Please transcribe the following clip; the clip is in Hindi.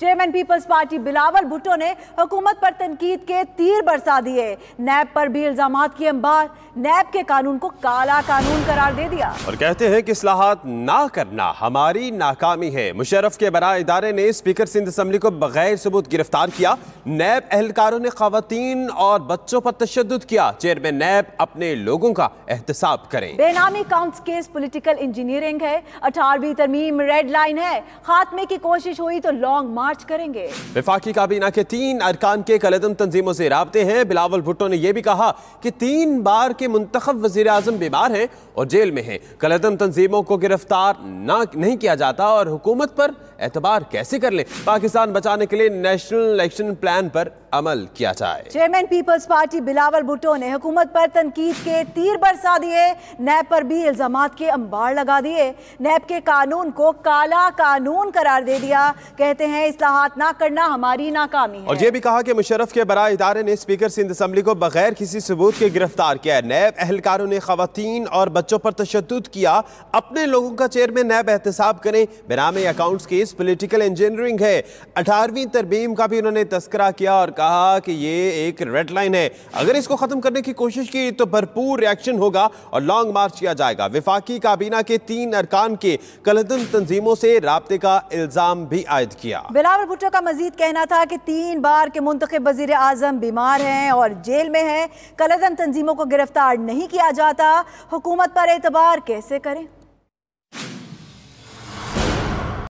चेयरमैन पीपल्स पार्टी बिलावल भुट्टो ने हुकूमत पर तनकीद के तीर बरसा दिए नैब पर भी इल्जाम किए अंबार नैब के कानून को काला कानून करार दे दिया और कहते हैं कि असलाहत ना करना हमारी नाकामी है मुशरफ के बरा इदारे ने स्पीकर सिंध असम्बली को बगैर सबूत गिरफ्तार किया नैब एहलकारों ने खातन और बच्चों पर तशद किया चेयरमैन नैब अपने लोगों का एहतसाब करें बेनामी काउंट केस पोलिटिकल इंजीनियरिंग है अठारहवीं तरमीम रेड लाइन है खात्मे की कोशिश हुई तो लॉन्ग मार्च मार्च करेंगे विफाकी काबीना के तीन अरकान के कलदम तंजीमों से रबते हैं बिलावल भुट्टो ने यह भी कहा कि तीन बार के मुंतब वजी अजम बीमार हैं और जेल में हैं कलदम तंजीमों को गिरफ्तार ना नहीं किया जाता और हुकूमत पर एतबार कैसे कर लें पाकिस्तान बचाने के लिए नेशनल इलेक्शन प्लान पर अमल किया जाए चेयरमैन पीपल्स पार्टी बिलावल भुट्टो ने हुकूमत पर तनकीद के तीर बरसा दिए नैब पर भी इल्जाम के अंबार लगा दिए नैब के कानून को काला कानून करार दे दिया कहते हैं असलाहत ना करना हमारी नाकामी है और ये भी कहा कि मुशरफ के बरा इदारे ने स्पीकर सिंध असम्बली को बगैर किसी सबूत के गिरफ्तार किया नैब एहलकारों ने खातन और बच्चों पर तशद किया अपने लोगों का चेयरमैन नैब एहतसाब करें बिना अकाउंट्स केस पोलिटिकल इंजीनियरिंग है अठारहवीं तरबीम का भी उन्होंने तस्करा किया और कहा कहा कि ये एक रेड लाइन है अगर इसको ख़त्म करने की कोशिश की तो भरपूर रिएक्शन होगा और लॉन्ग मार्च किया जाएगा विफाकी काबीना के तीन अरकान के कलदम तंजीमों से रबते का इल्ज़ाम भी आयद किया बिलावल भुट्टो का मजीद कहना था कि तीन बार के मुंतब वजीर आजम बीमार हैं और जेल में है कलदम तंजीमों को गिरफ्तार नहीं किया जाता हुकूमत पर एतबार कैसे करें